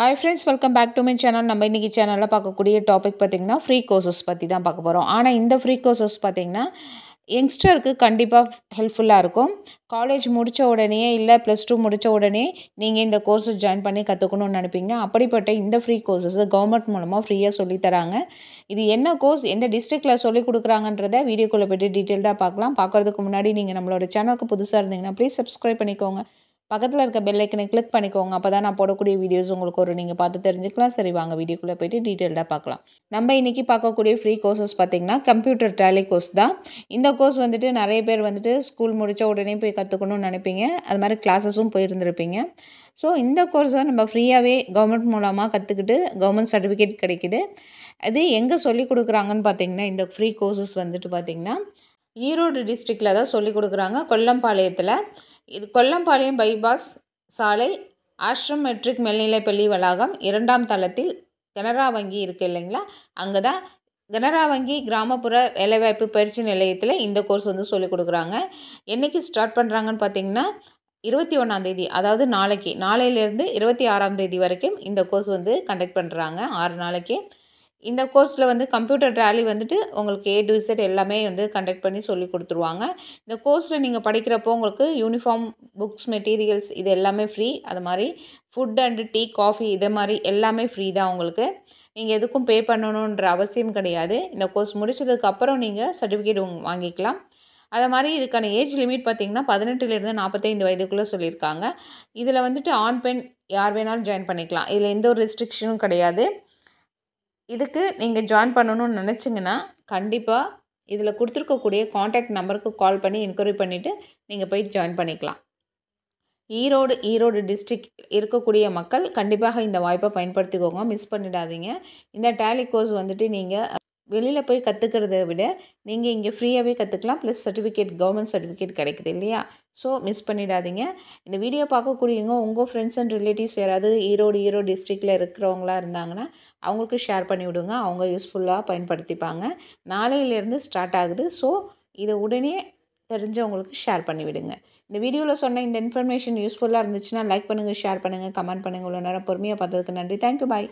hi friends welcome back to my channel நம்ம இன்றைக்கி சேனலில் பார்க்கக்கூடிய டாபிக் பார்த்திங்கன்னா ஃப்ரீ கோர்சஸ் பற்றி தான் பார்க்க போகிறோம் ஆனால் இந்த ஃப்ரீ கோர்சஸ் பார்த்திங்கன்னா யங்ஸ்டருக்கு கண்டிப்பாக ஹெல்ப்ஃபுல்லாக இருக்கும் காலேஜ் முடித்த உடனே இல்லை ப்ளஸ் டூ முடித்த உடனே நீங்கள் இந்த கோர்ஸை ஜாயின் பண்ணி கற்றுக்கணும்னு நினைப்பீங்க அப்படிப்பட்ட இந்த ஃப்ரீ கோர்சஸ் கவர்மெண்ட் மூலமாக ஃப்ரீயாக சொல்லித்தராங்க இது என்ன கோர்ஸ் எந்த டிஸ்ட்ரிக்டில் சொல்லிக் கொடுக்குறாங்கன்றத வீடியோக்குள்ளே போய்ட்டு டீட்டெயில்டாக பார்க்கலாம் பார்க்குறதுக்கு முன்னாடி நீங்கள் நம்மளோட சேனலுக்கு புதுசாக இருந்தீங்கன்னா ப்ளீஸ் சப்ஸ்கிரைப் பண்ணிக்கோங்க பக்கத்தில் இருக்க பெல்லைக்கனை கிளிக் பண்ணிக்கோங்க அப்போ தான் நான் போடக்கூடிய வீடியோஸ் உங்களுக்கு ஒரு நீங்கள் பார்த்து தெரிஞ்சுக்கலாம் சரி வாங்க வீடியோக்குள்ளே போய்ட்டு டீட்டெயிலாக பார்க்கலாம் நம்ம இன்றைக்கி பார்க்கக்கூடிய ஃப்ரீ கோர்சஸ் பார்த்திங்கன்னா கம்ப்யூட்டர் டேலி கோர்ஸ் தான் இந்த கோர்ஸ் வந்துட்டு நிறைய பேர் வந்துட்டு ஸ்கூல் முடித்த உடனே போய் கற்றுக்கணும்னு நினைப்பீங்க அது மாதிரி கிளாஸஸும் போயிருந்துருப்பீங்க ஸோ இந்த கோர்ஸை நம்ம ஃப்ரீயாகவே கவர்மெண்ட் மூலமாக கற்றுக்கிட்டு கவர்மெண்ட் சர்டிஃபிகேட் கிடைக்கிது அது எங்கே சொல்லிக் கொடுக்குறாங்கன்னு பார்த்தீங்கன்னா இந்த ஃப்ரீ கோர்சஸ் வந்துட்டு பார்த்திங்கன்னா ஈரோடு டிஸ்ட்ரிக்டில் தான் சொல்லிக் கொடுக்குறாங்க கொல்லம்பாளையத்தில் இது கொல்லம்பாளையம் பைபாஸ் சாலை ஆஷ்ரம் மெட்ரிக் மேல்நிலைப்பள்ளி வளாகம் இரண்டாம் தளத்தில் கனரா வங்கி இருக்குது இல்லைங்களா அங்கே தான் கனரா வங்கி கிராமப்புற வேலைவாய்ப்பு பயிற்சி நிலையத்தில் இந்த கோர்ஸ் வந்து சொல்லிக் கொடுக்குறாங்க என்றைக்கு ஸ்டார்ட் பண்ணுறாங்கன்னு பார்த்தீங்கன்னா இருபத்தி ஒன்றாந்தேதி அதாவது நாளைக்கு நாளையிலேருந்து இருபத்தி ஆறாம் தேதி வரைக்கும் இந்த கோர்ஸ் வந்து கண்டக்ட் பண்ணுறாங்க ஆறு நாளைக்கு இந்த கோர்ஸில் வந்து கம்ப்யூட்டர் ட்ராலி வந்துட்டு உங்களுக்கு ஏ டு இசட் எல்லாமே வந்து கண்டக்ட் பண்ணி சொல்லி கொடுத்துருவாங்க இந்த கோர்ஸில் நீங்கள் படிக்கிறப்போ உங்களுக்கு யூனிஃபார்ம் புக்ஸ் மெட்டீரியல்ஸ் இது எல்லாமே ஃப்ரீ அது மாதிரி ஃபுட் அண்டு டீ காஃபி இதை மாதிரி எல்லாமே ஃப்ரீ தான் உங்களுக்கு நீங்கள் எதுக்கும் பே பண்ணணுன்ற அவசியம் கிடையாது இந்த கோர்ஸ் முடித்ததுக்கப்புறம் நீங்கள் சர்டிஃபிகேட் வாங்கிக்கலாம் அதை மாதிரி இதுக்கான ஏஜ் லிமிட் பார்த்திங்கன்னா பதினெட்டுலேருந்து நாற்பத்தைந்து வயதுக்குள்ளே சொல்லியிருக்காங்க இதில் வந்துட்டு ஆண் பெண் யார் வேணாலும் ஜாயின் பண்ணிக்கலாம் இதில் எந்த ஒரு ரெஸ்ட்ரிக்ஷனும் கிடையாது இதுக்கு நீங்கள் ஜாயின் பண்ணணும்னு நினச்சிங்கன்னா கண்டிப்பாக இதில் கொடுத்துருக்கக்கூடிய காண்டாக்ட் நம்பருக்கு கால் பண்ணி என்கொயரி பண்ணிவிட்டு நீங்கள் போய் ஜாயின் பண்ணிக்கலாம் ஈரோடு ஈரோடு டிஸ்ட்ரிக் இருக்கக்கூடிய மக்கள் கண்டிப்பாக இந்த வாய்ப்பை பயன்படுத்திக்கோங்க மிஸ் பண்ணிடாதீங்க இந்த டேலி கோர்ஸ் வந்துட்டு நீங்கள் வெளியில் போய் கற்றுக்கிறத விட நீங்கள் இங்கே ஃப்ரீயாகவே கற்றுக்கலாம் ப்ளஸ் சர்டிஃபிகேட் கவர்மெண்ட் சர்டிஃபிகேட் கிடைக்குது இல்லையா ஸோ மிஸ் பண்ணிடாதீங்க இந்த வீடியோ பார்க்கக்கூடியவங்க உங்கள் ஃப்ரெண்ட்ஸ் அண்ட் ரிலேட்டிவ்ஸ் யாராவது ஈரோடு ஈரோடு டிஸ்ட்ரிக்டில் இருக்கிறவங்களா இருந்தாங்கன்னா அவங்களுக்கு ஷேர் பண்ணி விடுங்க அவங்க யூஸ்ஃபுல்லாக பயன்படுத்திப்பாங்க நாளையிலேருந்து ஸ்டார்ட் ஆகுது ஸோ இதை உடனே தெரிஞ்சவங்களுக்கு ஷேர் பண்ணிவிடுங்க இந்த வீடியோவில் சொன்ன இந்த இன்ஃபர்மேஷன் யூஸ்ஃபுல்லாக இருந்துச்சுன்னா லைக் பண்ணுங்கள் ஷேர் பண்ணுங்கள் கமெண்ட் பண்ணுங்கள் இவ்வளோ நேரம் பொறுமையாக பார்த்ததுக்கு நன்றி தேங்க்யூ பாய்